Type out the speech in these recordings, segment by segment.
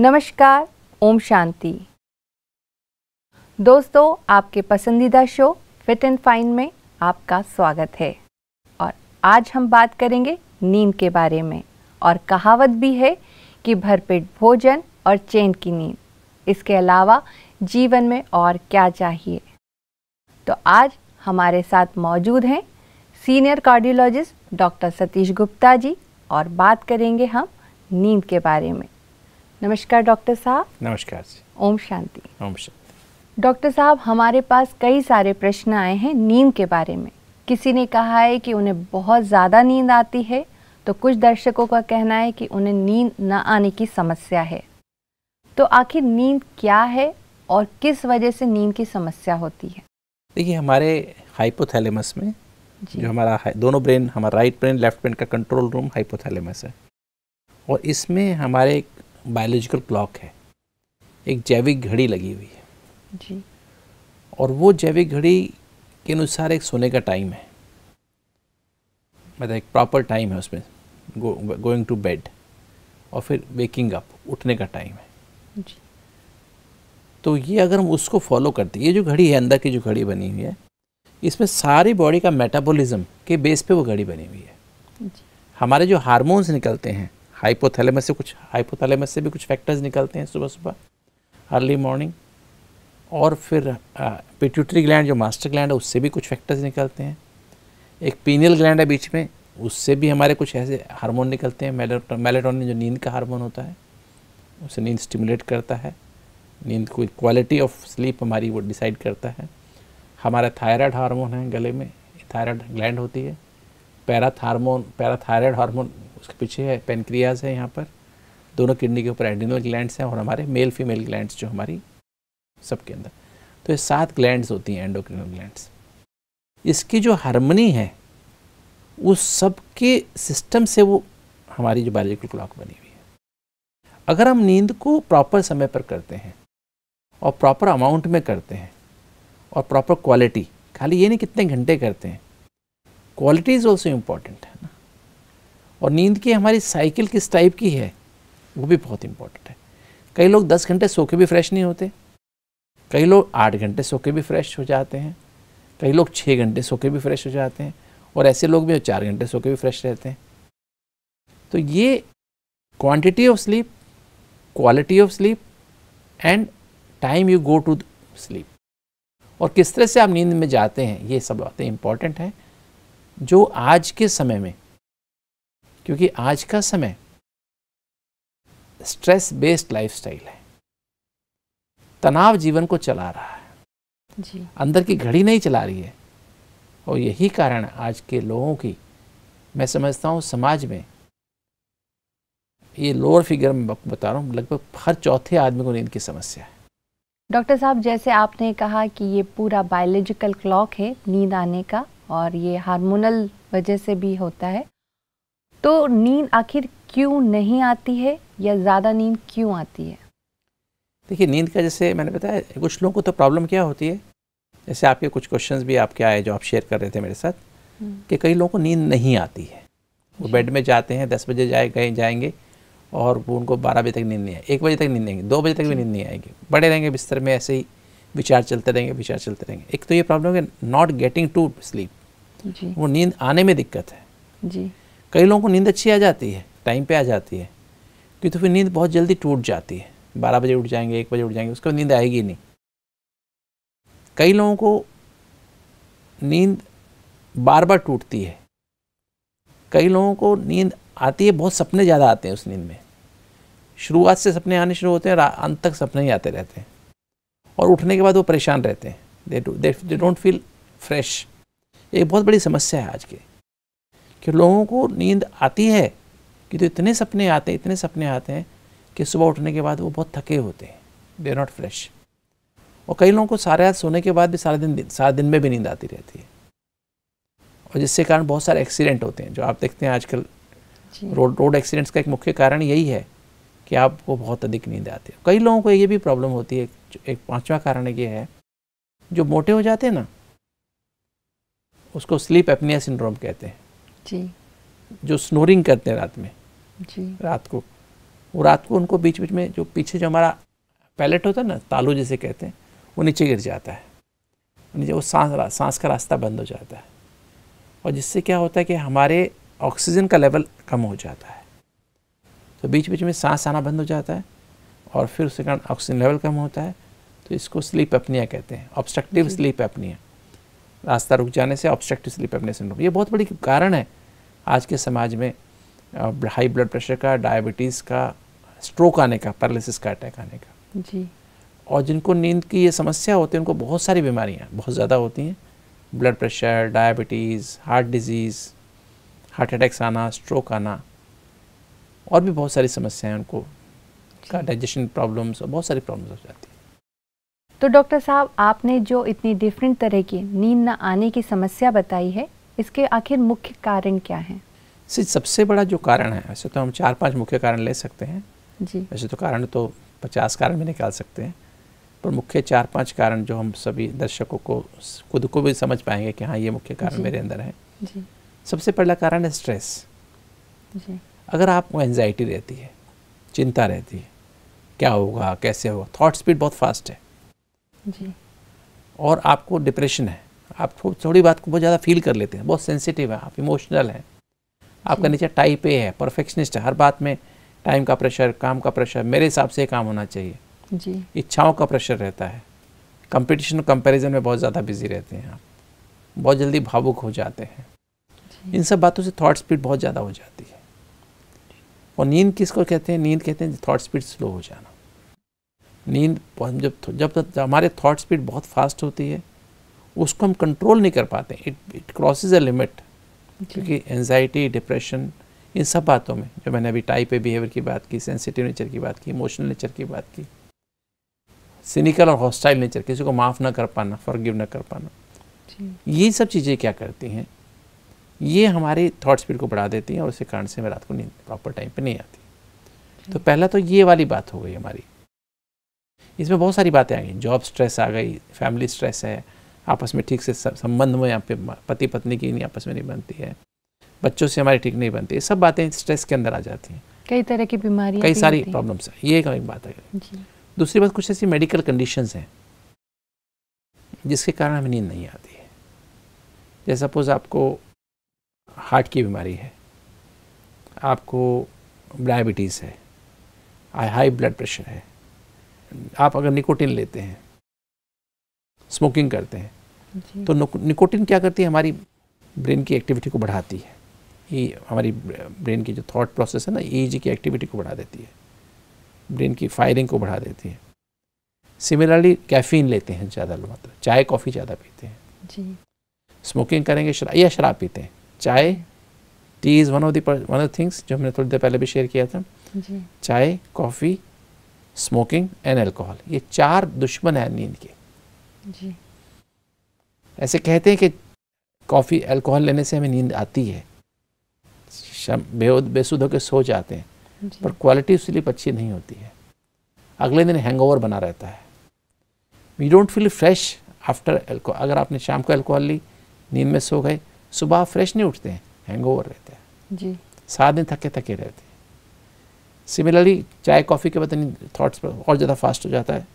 नमस्कार ओम शांति दोस्तों आपके पसंदीदा शो फिट एंड फाइन में आपका स्वागत है और आज हम बात करेंगे नींद के बारे में और कहावत भी है कि भरपेट भोजन और चैन की नींद इसके अलावा जीवन में और क्या चाहिए तो आज हमारे साथ मौजूद हैं senior cardiologist doctor Satish Gupta ji और बात करेंगे हम नींद के बारे में नमस्कार डॉक्टर साहब नमस्कार जी ओम शांति ओम शांति डॉक्टर साहब हमारे पास कई सारे प्रश्न आए हैं नींद के बारे में किसी ने कहा है कि उन्हें बहुत ज़्यादा नींद आती है तो कुछ दर्शकों का कहना है कि उन्हें नींद न आने की समस्या है तो आखिर नींद क्या है और किस वजह से नींद की समस्या होती है देखिए हमारे हाइपोथैलेमस में जो हमारा दोनों ब्रेन हमारा राइट ब्रेन लेफ्ट ब्रेन का कंट्रोल रूम हाइपोथैलेमस है और इसमें हमारे एक बायोलॉजिकल क्लॉक है एक जैविक घड़ी लगी हुई है जी और वो जैविक घड़ी के अनुसार एक सोने का टाइम है मतलब एक प्रॉपर टाइम है उसमें गोइंग टू बेड और फिर वेकिंग अप उठने का टाइम है जी तो ये अगर हम उसको फॉलो करते ये जो घड़ी है अंदर की जो घड़ी बनी हुई है इसमें सारी बॉडी का मेटाबॉलिज्म के बेस पे वो घड़ी बनी हुई है हमारे जो हार्मोन्स निकलते हैं हाइपोथैलेमस से कुछ हाइपोथैलेमस से भी कुछ फैक्टर्स निकलते हैं सुबह सुबह अर्ली मॉर्निंग और फिर पिट्यूटरी ग्लैंड जो मास्टर ग्लैंड है उससे भी कुछ फैक्टर्स निकलते हैं एक पीनियल ग्लैंड है बीच में उससे भी हमारे कुछ ऐसे हार्मोन निकलते हैं मेलेटोनिन जो नींद का हार्मोन होता है उसे नींद स्टिमुलेट करता है नींद को क्वालिटी ऑफ स्लीप हमारी वो डिसाइड करता है हमारा थायराइड हार्मोन है गले में थायराइड ग्लैंड होती है पैराथार्मोन पैराथायरॉयड हार्मोन उसके पीछे है पेनक्रियाज है यहाँ पर दोनों किडनी के ऊपर एडिनल ग्लैंड्स हैं और हमारे मेल फीमेल ग्लैंड्स जो हमारी सबके अंदर तो ये सात ग्लैंड्स होती हैं एंडोक्रिनल ग्लैंड्स इसकी जो हारमनी है उस सबके सिस्टम से वो हमारी जो बायोलॉजिकल क्लॉक बनी हुई है अगर हम नींद को प्रॉपर समय पर करते हैं और प्रॉपर अमाउंट में करते हैं और प्रॉपर क्वालिटी खाली ये नहीं कितने घंटे करते हैं क्वालिटी इज़ ऑल्सो इम्पॉर्टेंट है ना और नींद की हमारी साइकिल किस टाइप की है वो भी बहुत इंपॉर्टेंट है कई लोग दस घंटे सो के भी फ्रेश नहीं होते कई लोग आठ घंटे सो के भी फ्रेश हो जाते हैं कई लोग छः घंटे सो के भी फ्रेश हो जाते हैं और ऐसे लोग भी चार घंटे सो के भी फ्रेश रहते हैं तो ये quantity of sleep quality of sleep and time you go to sleep और किस तरह से आप नींद में जाते हैं ये सब बातें इम्पॉर्टेंट हैं जो आज के समय में क्योंकि आज का समय स्ट्रेस बेस्ड लाइफस्टाइल है तनाव जीवन को चला रहा है जी। अंदर की घड़ी नहीं चला रही है और यही कारण आज के लोगों की मैं समझता हूँ समाज में ये लोअर फिगर में बता रहा हूँ लगभग हर चौथे आदमी को नींद की समस्या है डॉक्टर साहब जैसे आपने कहा कि ये पूरा बायोलॉजिकल क्लॉक है नींद आने का और ये हार्मोनल वजह से भी होता है तो नींद आखिर क्यों नहीं आती है या ज़्यादा नींद क्यों आती है देखिए नींद का जैसे मैंने बताया कुछ लोगों को तो प्रॉब्लम क्या होती है जैसे आपके कुछ क्वेश्चंस भी आपके आए जो आप शेयर कर रहे थे मेरे साथ हम्म। कि कई लोगों को नींद नहीं आती है वो बेड में जाते हैं दस बजे जाए गए जाएंगे और वो उनको बारह बजे तक नींद नहीं आएगी एक बजे तक नींद नहीं आएगी दो बजे तक भी नींद नहीं आएगी बड़े रहेंगे बिस्तर में ऐसे ही विचार चलते रहेंगे विचार चलते रहेंगे एक तो ये प्रॉब्लम है नॉट गेटिंग टू स्लीप वो नींद आने में दिक्कत है जी कई लोगों को नींद अच्छी आ जाती है टाइम पे आ जाती है क्योंकि तो, तो फिर नींद बहुत जल्दी टूट जाती है बारह बजे उठ जाएंगे एक बजे उठ जाएंगे उसके बाद नींद आएगी नहीं कई लोगों को नींद बार बार टूटती है कई लोगों को नींद आती है बहुत सपने ज़्यादा आते हैं उस नींद में शुरुआत से सपने आने शुरू होते हैं अंत तक सपने ही आते रहते हैं और उठने के बाद वो परेशान रहते हैं दे डोंट फील फ्रेश ये बहुत बड़ी समस्या है आज की कि लोगों को नींद आती है कि तो इतने सपने आते हैं इतने सपने आते हैं कि सुबह उठने के बाद वो बहुत थके होते हैं दे नॉट फ्रेश और कई लोगों को सारे रात सोने के बाद भी सारा दिन सारा दिन में भी नींद आती रहती है और जिसके कारण बहुत सारे एक्सीडेंट होते हैं जो आप देखते हैं आजकल रोड रोड एक्सीडेंट्स का एक मुख्य कारण यही है कि आपको बहुत अधिक नींद आती है कई लोगों को ये भी प्रॉब्लम होती है एक पाँचवा कारण ये है जो मोटे हो जाते हैं ना उसको स्लीप एपनिया सिंड्रोम कहते हैं जी जो स्नोरिंग करते हैं रात में जी रात को वो रात को उनको बीच बीच में जो पीछे जो हमारा पैलेट होता है ना तालू जिसे कहते हैं वो नीचे गिर जाता है नीचे वो सांस सांस का रास्ता बंद हो जाता है और जिससे क्या होता है कि हमारे ऑक्सीजन का लेवल कम हो जाता है तो बीच बीच में सांस आना बंद हो जाता है और फिर उसके कारण ऑक्सीजन लेवल कम होता है तो इसको स्लीप अपनिया कहते हैं ऑब्स्ट्रक्टिव स्लीप अपनिया रास्ता रुक जाने से ऑब्स्ट्रक्टिव स्लीप अपनिया सिंड्रोम ये बहुत बड़ी कारण है आज के समाज में हाई ब्लड प्रेशर का डायबिटीज़ का स्ट्रोक आने का पैरालिसिस का अटैक आने का जी और जिनको नींद की ये समस्या होती है उनको बहुत सारी बीमारियाँ बहुत ज़्यादा होती हैं blood pressure diabetes heart disease heart attacks आना स्ट्रोक आना और भी बहुत सारी समस्याएं उनको का डाइजेशन प्रॉब्लम्स और बहुत सारी प्रॉब्लम्स हो जाती हैं तो डॉक्टर साहब आपने जो इतनी डिफरेंट तरह की नींद ना आने की समस्या बताई है इसके आखिर मुख्य कारण क्या है सबसे बड़ा जो कारण है वैसे तो हम चार पांच मुख्य कारण ले सकते हैं जी वैसे तो कारण तो पचास कारण भी निकाल सकते हैं पर मुख्य चार पांच कारण जो हम सभी दर्शकों को खुद को भी समझ पाएंगे कि हाँ ये मुख्य कारण मेरे अंदर है जी सबसे पहला कारण है स्ट्रेस जी अगर आपको एनजाइटी रहती है चिंता रहती है क्या होगा कैसे होगा थॉट स्पीड बहुत फास्ट है जी और आपको डिप्रेशन है आप थोड़ी बात को बहुत ज़्यादा फील कर लेते हैं बहुत सेंसिटिव है आप इमोशनल हैं आपका नीचे टाइप ए है परफेक्शनिस्ट है हर बात में टाइम का प्रेशर काम का प्रेशर मेरे हिसाब से काम होना चाहिए जी इच्छाओं का प्रेशर रहता है कंपटीशन कंपैरिजन में बहुत ज़्यादा बिजी रहते हैं आप बहुत जल्दी भावुक हो जाते हैं इन सब बातों से थॉट स्पीड बहुत ज़्यादा हो जाती है और नींद किसको कहते हैं नींद कहते हैं थॉट स्पीड स्लो हो जाना नींद जब जब तक हमारे थॉट स्पीड बहुत फास्ट होती है उसको हम कंट्रोल नहीं कर पाते it it crosses a limit क्योंकि एनजाइटी डिप्रेशन इन सब बातों में जो मैंने अभी टाइप ए बिहेवियर की बात की सेंसिटिव नेचर की बात की इमोशनल नेचर की बात की सिनिकल और हॉस्टाइल नेचर किसी को माफ़ ना कर पाना फॉरगिव ना कर पाना ये सब चीज़ें क्या करती हैं ये हमारे थॉट स्पीड को बढ़ा देती हैं और उसी कारण से हमें रात को नींद प्रॉपर टाइम पे नहीं आती तो पहला तो ये वाली बात हो गई हमारी इसमें बहुत सारी बातें आ गई जॉब स्ट्रेस आ गई फैमिली स्ट्रेस है आपस में ठीक से संबंध में यहाँ पे पति पत्नी की नहीं आपस में नहीं बनती है बच्चों से हमारी ठीक नहीं बनती ये सब बातें स्ट्रेस के अंदर आ जाती हैं कई तरह की बीमारी कई सारी प्रॉब्लम्स है ये एक बात है दूसरी बात कुछ ऐसी मेडिकल कंडीशंस हैं जिसके कारण हमें नींद नहीं आती है जैसे सपोज आपको हार्ट की बीमारी है आपको डायबिटीज़ है हाई ब्लड प्रेशर है आप अगर निकोटिन लेते हैं स्मोकिंग करते हैं तो निकोटिन क्या करती है हमारी ब्रेन की एक्टिविटी को बढ़ाती है ये हमारी ब्रेन की जो थॉट प्रोसेस है ना ई की एक्टिविटी को बढ़ा देती है ब्रेन की फायरिंग को बढ़ा देती है सिमिलरली कैफीन लेते हैं ज़्यादा मात्रा मतलब चाय कॉफ़ी ज़्यादा पीते हैं जी स्मोकिंग करेंगे शरा, या शराब पीते हैं चाय tea is one of the one of things जो हमने थोड़ी देर पहले भी शेयर किया था जी चाय कॉफ़ी स्मोकिंग एंड एल्कोहल ये चार दुश्मन हैं नींद के जी ऐसे कहते हैं कि कॉफ़ी अल्कोहल लेने से हमें नींद आती है बेहद बेसुध होकर सो जाते हैं पर क्वालिटी स्लीप अच्छी नहीं होती है अगले दिन हैंग बना रहता है we don't feel fresh after alco अगर आपने शाम को एल्कोहल ली नींद में सो गए सुबह आप फ्रेश नहीं उठते हैं ओवर रहते हैं जी सात दिन थके थके रहते हैं सिमिलरली चाय कॉफ़ी के पता नहीं थाट्स पर और ज़्यादा फास्ट हो जाता है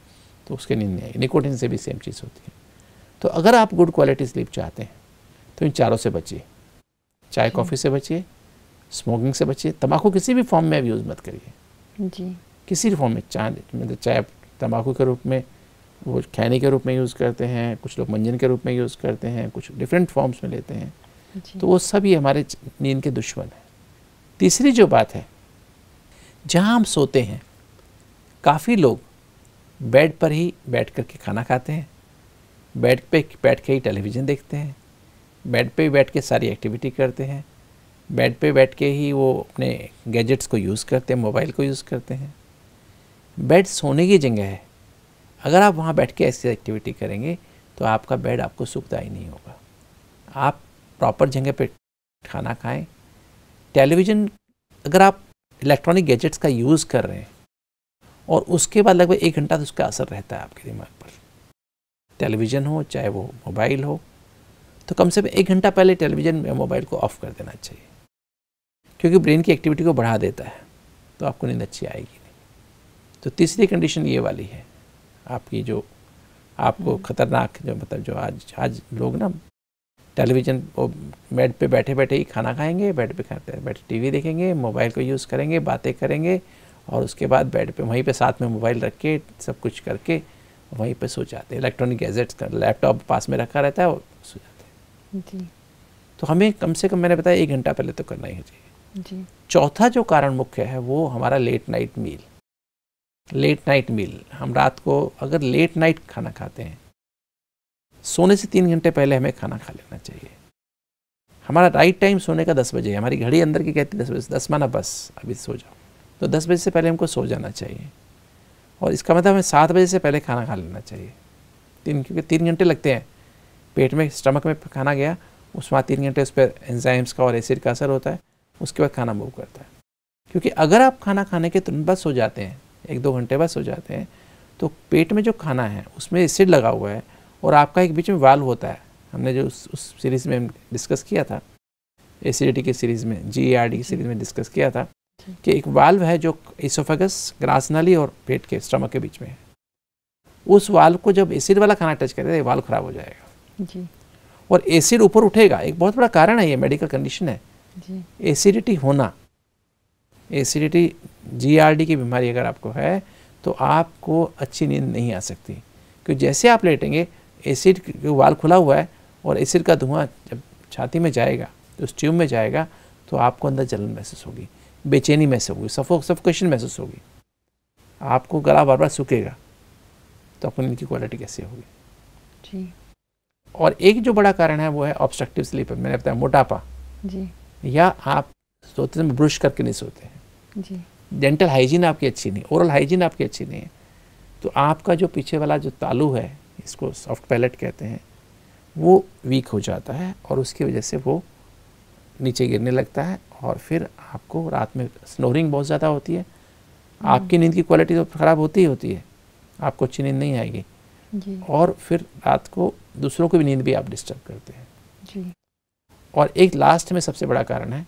तो उसके नींद नहीं आएगी निकोटिन से भी सेम चीज़ होती है तो अगर आप गुड क्वालिटी स्लीप चाहते हैं तो इन चारों से बचिए चाय कॉफ़ी से बचिए स्मोकिंग से बचिए तम्बाकू किसी भी फॉर्म में अब यूज़ मत करिए किसी भी फॉर्म में चाय मतलब चाय तम्बाकू के रूप में वो खैनी के रूप में यूज़ करते हैं कुछ लोग मंजन के रूप में यूज़ करते हैं कुछ डिफरेंट फॉर्म्स में लेते हैं तो वो सब ये हमारे नींद के दुश्मन हैं तीसरी जो बात है जहाँ हम सोते हैं काफ़ी लोग बेड पर ही बैठ कर के खाना खाते हैं बेड पे बैठ के ही टेलीविज़न देखते हैं बेड पे बैठ के सारी एक्टिविटी करते हैं बेड पे बैठ के ही वो अपने गैजेट्स को यूज़ करते हैं मोबाइल को यूज़ करते हैं बेड सोने की जगह है अगर आप वहाँ बैठ के ऐसी एक्टिविटी करेंगे तो आपका बेड आपको सुखदायी नहीं होगा आप प्रॉपर जगह पर खाना खाएं टेलीविज़न अगर आप इलेक्ट्रॉनिक गैजेट्स का यूज़ कर रहे हैं और उसके बाद लगभग एक घंटा तो उसका असर रहता है आपके दिमाग पर टेलीविज़न हो चाहे वो मोबाइल हो तो कम से कम एक घंटा पहले टेलीविज़न या मोबाइल को ऑफ़ कर देना चाहिए क्योंकि ब्रेन की एक्टिविटी को बढ़ा देता है तो आपको नींद अच्छी आएगी नहीं तो तीसरी कंडीशन ये वाली है आपकी जो आपको ख़तरनाक जो मतलब जो आज आज लोग ना टेलीविज़न वो बेड पे बैठे बैठे ही खाना खाएंगे बेड पे खाते बैठे टीवी देखेंगे मोबाइल को यूज़ करेंगे बातें करेंगे और उसके बाद बेड पे वहीं पे साथ में मोबाइल रख के सब कुछ करके वहीं पे सो जाते हैं इलेक्ट्रॉनिक गैजेट्स का लैपटॉप पास में रखा रहता है और सो जाते हैं जी तो हमें कम से कम मैंने बताया एक घंटा पहले तो करना ही चाहिए जी चौथा जो कारण मुख्य है वो हमारा late night meal late night meal हम रात को अगर लेट नाइट खाना खाते हैं सोने से तीन घंटे पहले हमें खाना खा लेना चाहिए हमारा राइट टाइम सोने का दस बजे है हमारी घड़ी अंदर की कहती है दस बजे दस माना बस अभी सो जाओ तो दस बजे से पहले हमको सो जाना चाहिए और इसका मतलब हमें सात बजे से पहले खाना खा लेना चाहिए तीन क्योंकि तीन घंटे लगते हैं पेट में स्टमक में खाना गया उस वहाँ तीन घंटे उस पर एंजाइम्स का और एसिड का असर होता है उसके बाद खाना मूव करता है क्योंकि अगर आप खाना खाने के तुरंत बस हो जाते हैं एक दो घंटे बस हो जाते हैं तो पेट में जो खाना है उसमें एसिड लगा हुआ है और आपका एक बीच में वाल्व होता है हमने जो उस, उस सीरीज़ में डिस्कस किया था एसिडिटी की सीरीज़ में जी आर डी की सीरीज़ में डिस्कस किया था कि एक वाल्व है जो इसोफेगस ग्रास नली और पेट के स्टमक के बीच में है उस वाल्व को जब एसिड वाला खाना टच करेगा वाल्व खराब हो जाएगा जी और एसिड ऊपर उठेगा एक बहुत बड़ा कारण है ये मेडिकल कंडीशन है एसिडिटी होना एसिडिटी जीआरडी की बीमारी अगर आपको है तो आपको अच्छी नींद नहीं आ सकती क्योंकि जैसे आप लेटेंगे एसिड वाल खुला हुआ है और एसिड का धुआं जब छाती में जाएगा तो उस ट्यूब में जाएगा तो आपको अंदर जलन महसूस होगी बेचैनी महसूस होगी सफो सफोकेशन महसूस होगी आपको गला बार बार सूखेगा तो अपनी नींद की क्वालिटी कैसे होगी जी और एक जो बड़ा कारण है वो है ऑब्स्ट्रक्टिव स्लीप मैंने बताया मोटापा जी या आप सोते समय ब्रश करके नहीं सोते हैं जी डेंटल हाइजीन आपकी अच्छी नहीं ओरल हाइजीन आपकी अच्छी नहीं है तो आपका जो पीछे वाला जो तालू है इसको सॉफ्ट पैलेट कहते हैं वो वीक हो जाता है और उसकी वजह से वो नीचे गिरने लगता है और फिर आपको रात में स्नोरिंग बहुत ज़्यादा होती है हम्म। आपकी नींद की क्वालिटी तो ख़राब होती ही होती है आपको अच्छी नींद नहीं आएगी और फिर रात को दूसरों को भी नींद भी आप डिस्टर्ब करते हैं और एक लास्ट में सबसे बड़ा कारण है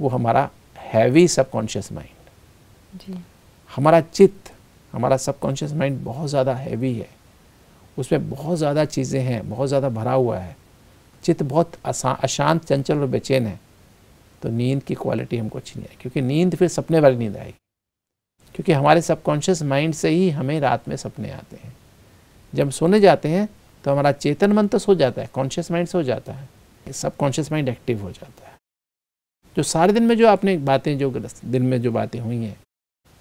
वो हमारा हैवी सबकॉन्शियस माइंड हमारा चित्त हमारा सबकॉन्शियस माइंड बहुत ज़्यादा हैवी है उसमें बहुत ज़्यादा चीज़ें हैं बहुत ज़्यादा भरा हुआ है चित्त बहुत अशांत चंचल और बेचैन है तो नींद की क्वालिटी हमको अच्छी नहीं आएगी क्योंकि नींद फिर सपने वाली नींद आएगी क्योंकि हमारे सबकॉन्शियस माइंड से ही हमें रात में सपने आते हैं जब हम सोने जाते हैं तो हमारा चेतन मन तो सो जाता है कॉन्शियस माइंड सो जाता है सबकॉन्शियस माइंड एक्टिव हो जाता है जो सारे दिन में जो आपने बातें जो दिन में जो बातें हुई हैं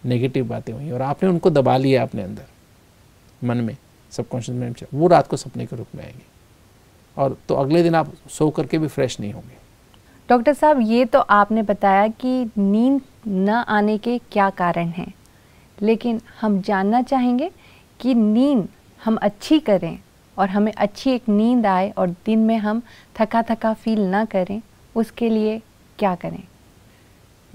नेगेटिव बातें हुई हैं और आपने उनको दबा लिया अपने अंदर मन में सबकॉन्शियस माइंड वो रात को सपने के रूप में आएंगे और तो अगले दिन आप सो करके भी फ्रेश नहीं होंगे डॉक्टर साहब ये तो आपने बताया कि नींद न आने के क्या कारण हैं लेकिन हम जानना चाहेंगे कि नींद हम अच्छी करें और हमें अच्छी एक नींद आए और दिन में हम थका थका फील ना करें उसके लिए क्या करें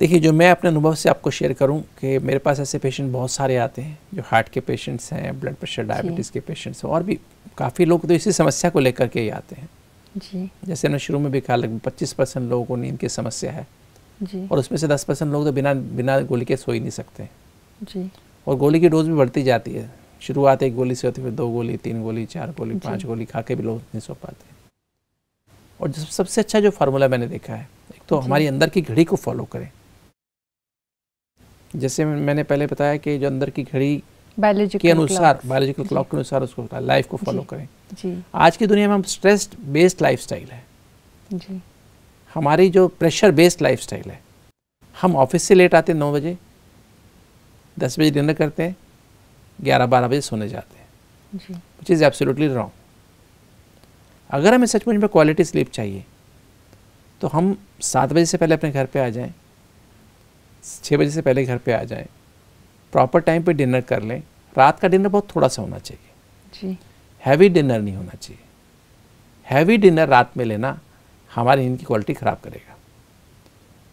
देखिए जो मैं अपने अनुभव से आपको शेयर करूं कि मेरे पास ऐसे पेशेंट बहुत सारे आते हैं जो हार्ट के पेशेंट्स हैं ब्लड प्रेशर डायबिटीज़ के पेशेंट्स हैं और भी काफ़ी लोग तो इसी समस्या को लेकर के ही आते हैं जी जैसे हमने शुरू में भी कहा लगभग पच्चीस परसेंट लोगों को नींद की समस्या है जी और उसमें से दस परसेंट लोग तो बिना बिना गोली के सो ही नहीं सकते जी और गोली की डोज भी बढ़ती जाती है शुरुआत एक गोली से होती है फिर दो गोली तीन गोली चार गोली पाँच गोली खा के भी लोग नहीं सो पाते और सबसे अच्छा जो फार्मूला मैंने देखा है एक तो हमारी अंदर की घड़ी को फॉलो करें जैसे मैंने पहले बताया कि जो अंदर की घड़ी के अनुसार बायोलॉजिकल क्लॉक के अनुसार उसको लाइफ को फॉलो करें जी आज की दुनिया में हम स्ट्रेस बेस्ड लाइफ है जी हमारी जो प्रेशर बेस्ड लाइफ है हम ऑफिस से लेट आते हैं नौ बजे दस बजे डिनर करते हैं ग्यारह बारह बजे सोने जाते हैं विच इज़ एब्सोल्युटली रॉन्ग अगर हमें सचमुच में क्वालिटी स्लीप चाहिए तो हम सात बजे से पहले अपने घर पे आ जाएं छः बजे से पहले घर पे आ जाएं प्रॉपर टाइम पे डिनर कर लें रात का डिनर बहुत थोड़ा सा होना चाहिए जी हैवी डिनर नहीं होना चाहिए हैवी डिनर रात में लेना हमारी नींद की क्वालिटी ख़राब करेगा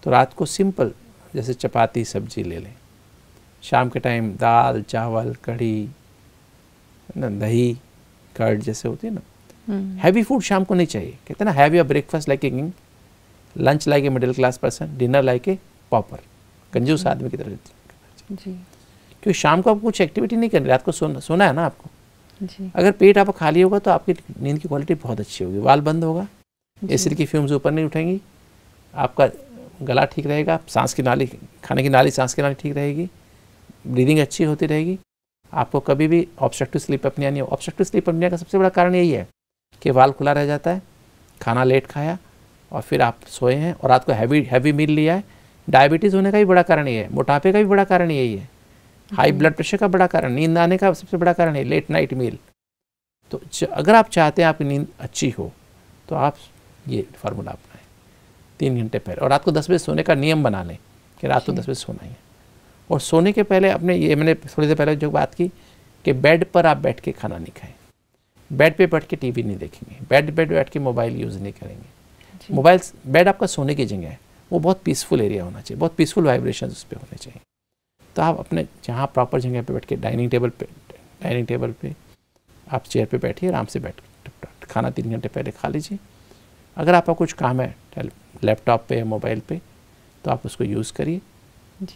तो रात को सिंपल जैसे चपाती सब्जी ले लें शाम के टाइम दाल चावल कढ़ी ना दही कर्ड जैसे होती है ना हैवी हम्म। फूड शाम को नहीं चाहिए कहते ना heavy a breakfast like a lunch like a middle class person dinner like a pauper कंजूस आदमी की तरह जी क्योंकि शाम को आप कुछ एक्टिविटी नहीं कर रहे रात को सोना सोना है ना आपको जी। अगर पेट आपका खाली होगा तो आपकी नींद की क्वालिटी बहुत अच्छी होगी वाल बंद होगा एसिड की फ्यूम्स ऊपर नहीं उठेंगी आपका गला ठीक रहेगा सांस की नाली खाने की नाली सांस की नाली ठीक रहेगी ब्रीदिंग अच्छी होती रहेगी आपको कभी भी ऑब्स्ट्रक्टिव स्लीप अपनिया नहीं ऑब्स्ट्रक्टिव स्लीप अपनिया का सबसे बड़ा कारण यही है कि वाल खुला रह जाता है खाना लेट खाया और फिर आप सोए हैं और रात को हैवी हैवी मील लिया है डायबिटीज़ होने का भी बड़ा कारण ये है मोटापे का भी बड़ा कारण यही है हाई ब्लड प्रेशर का बड़ा कारण नींद आने का सबसे बड़ा कारण है लेट नाइट मील तो अगर आप चाहते हैं आपकी नींद अच्छी हो तो आप ये फार्मूला अपनाएं तीन घंटे पहले और रात को दस बजे सोने का नियम बना लें कि रात को दस बजे सोना ही है और सोने के पहले अपने ये मैंने थोड़ी देर पहले जो बात की कि बेड पर आप बैठ के खाना नहीं खाएं बेड पे बैठ के टीवी नहीं देखेंगे बेड बेड बैठ के मोबाइल यूज़ नहीं करेंगे मोबाइल बेड आपका सोने की जगह है वो बहुत पीसफुल एरिया होना चाहिए बहुत पीसफुल वाइब्रेशन उस पर होने चाहिए तो आप अपने जहाँ प्रॉपर जगह पे बैठ के डाइनिंग टेबल पे डाइनिंग टेबल पे आप चेयर पे बैठिए आराम से बैठ खाना तीन घंटे पहले खा लीजिए अगर आपका कुछ काम है लैपटॉप पे या मोबाइल पे तो आप उसको यूज़ करिए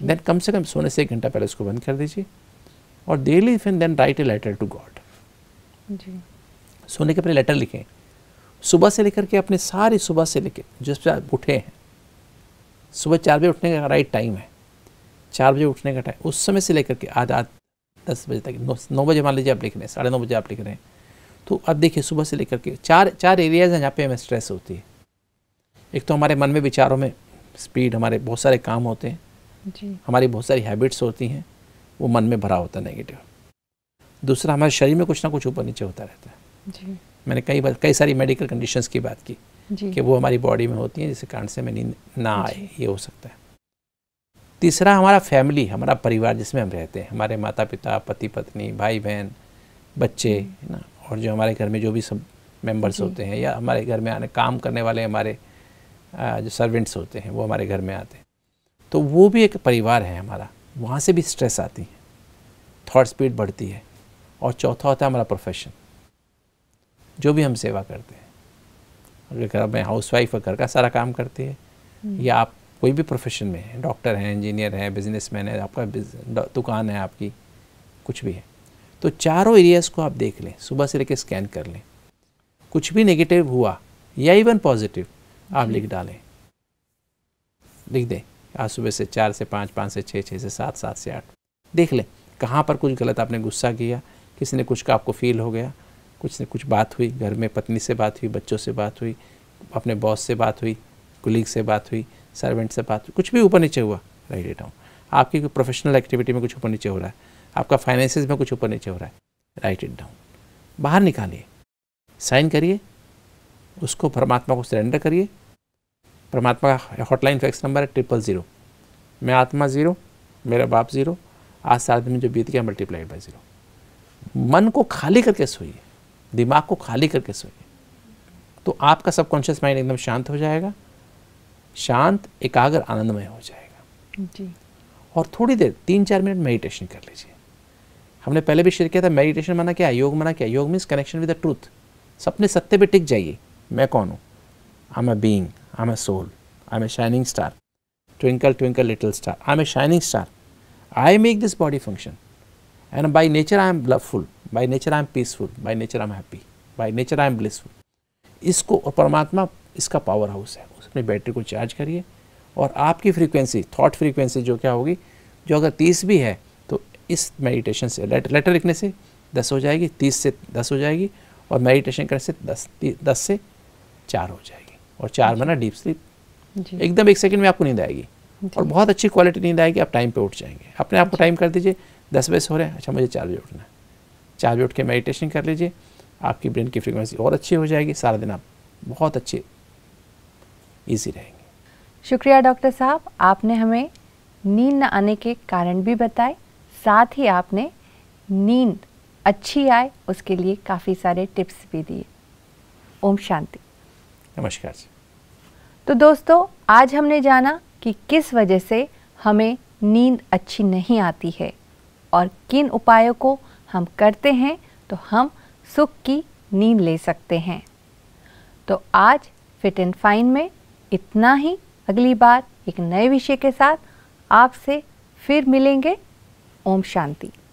देन कम से कम सोने से एक घंटा पहले उसको बंद कर दीजिए और डेली फिर then write a letter to God सोने के पहले लेटर लिखें सुबह से लेकर के अपने सारी सुबह से लेकर जिस पर आप उठे हैं सुबह चार बजे उठने का राइट टाइम है चार बजे उठने का टाइम उस समय से लेकर के आज आज दस बजे तक नौ, नौ बजे मान लीजिए आप लिख रहे हैं साढ़े नौ बजे आप लिख रहे हैं तो अब देखिए सुबह से लेकर के चार चार एरियाज हैं जहाँ पे हमें स्ट्रेस होती है एक तो हमारे मन में विचारों में स्पीड हमारे बहुत सारे काम होते हैं जी हमारी बहुत सारी हैबिट्स होती हैं वो मन में भरा होता है नेगेटिव दूसरा हमारे शरीर में कुछ ना कुछ ऊपर नीचे होता रहता है जी मैंने कई बार कई सारी मेडिकल कंडीशंस की बात की कि वो हमारी बॉडी में होती हैं जिसके कारण से हमें नींद ना आए ये हो सकता है तीसरा हमारा फैमिली हमारा परिवार जिसमें हम रहते हैं हमारे माता पिता पति पत्नी भाई बहन बच्चे हम्म। है ना और जो हमारे घर में जो भी सब मेंबर्स होते हैं या हमारे घर में आने काम करने वाले हमारे जो सर्वेंट्स होते हैं वो हमारे घर में आते हैं तो वो भी एक परिवार है हमारा वहाँ से भी स्ट्रेस आती है थॉट स्पीड बढ़ती है और चौथा होता है हमारा प्रोफेशन जो भी हम सेवा करते हैं अगर घर में हाउस वाइफ घर का सारा काम करती है हम्म। या आप कोई भी प्रोफेशन में है डॉक्टर हैं इंजीनियर है बिजनेस मैन है आपका दुकान है आपकी कुछ भी है तो चारों एरियाज़ को आप देख लें सुबह से लेकर स्कैन कर लें कुछ भी नेगेटिव हुआ या इवन पॉजिटिव आप लिख डालें लिख दें आज सुबह से चार से पाँच पाँच से छः छः से सात सात से आठ देख लें कहाँ पर कुछ गलत आपने गुस्सा किया किसी ने कुछ का आपको फील हो गया कुछ ने कुछ बात हुई घर में पत्नी से बात हुई बच्चों से बात हुई अपने बॉस से बात हुई कुलीग से बात हुई सर्वेंट से बात कुछ भी ऊपर नीचे हुआ राइट इट डाउन आपकी प्रोफेशनल एक्टिविटी में कुछ ऊपर नीचे हो रहा है आपका फाइनेंसिस में कुछ ऊपर नीचे हो रहा है राइट इट डाउन बाहर निकालिए साइन करिए उसको परमात्मा को सरेंडर करिए परमात्मा का हॉटलाइन फैक्स नंबर है ट्रिपल ज़ीरो मैं आत्मा ज़ीरो मेरा बाप ज़ीरो आज से में जो बीत गया मल्टीप्लाइड बाई ज़ीरो मन को खाली करके सोइए दिमाग को खाली करके सोइए तो आपका सबकॉन्शियस माइंड एकदम शांत हो जाएगा शांत एकाग्र आनंदमय हो जाएगा जी और थोड़ी देर तीन चार मिनट मेडिटेशन कर लीजिए हमने पहले भी शेयर किया था मेडिटेशन माना क्या योग माना क्या योग means connection with the truth सपने सत्य पे टिक जाइए मैं कौन हूँ I am a being I am a soul I am a shining star twinkle twinkle little star I am a shining star I make this body function and by nature I am loveful by nature I am peaceful by nature I am happy by nature I am blissful इसको और परमात्मा इसका power house है अपनी battery को charge करिए और आपकी फ्रीक्वेंसी थॉट फ्रीक्वेंसी जो क्या होगी जो अगर तीस भी है तो इस मेडिटेशन से लेटर लेटर लिखने से दस हो जाएगी तीस से दस हो जाएगी और मेडिटेशन करने से दस दस से चार हो जाएगी और चार बना डीप स्लीप एकदम एक सेकंड में आपको नींद आएगी और बहुत अच्छी क्वालिटी नींद आएगी आप टाइम पे उठ जाएंगे अपने आप को टाइम कर दीजिए दस बजे सो रहे हैं अच्छा मुझे चार बजे उठना है चार बजे उठ के मेडिटेशन कर लीजिए आपकी ब्रेन की फ्रिक्वेंसी और अच्छी हो जाएगी सारा दिन आप बहुत अच्छे ईजी रहेंगे शुक्रिया डॉक्टर साहब आपने हमें नींद न आने के कारण भी बताए साथ ही आपने नींद अच्छी आए उसके लिए काफ़ी सारे टिप्स भी दिए ओम शांति नमस्कार तो दोस्तों आज हमने जाना कि किस वजह से हमें नींद अच्छी नहीं आती है और किन उपायों को हम करते हैं तो हम सुख की नींद ले सकते हैं तो आज फिट एंड फाइन में इतना ही अगली बार एक नए विषय के साथ आपसे फिर मिलेंगे ओम शांति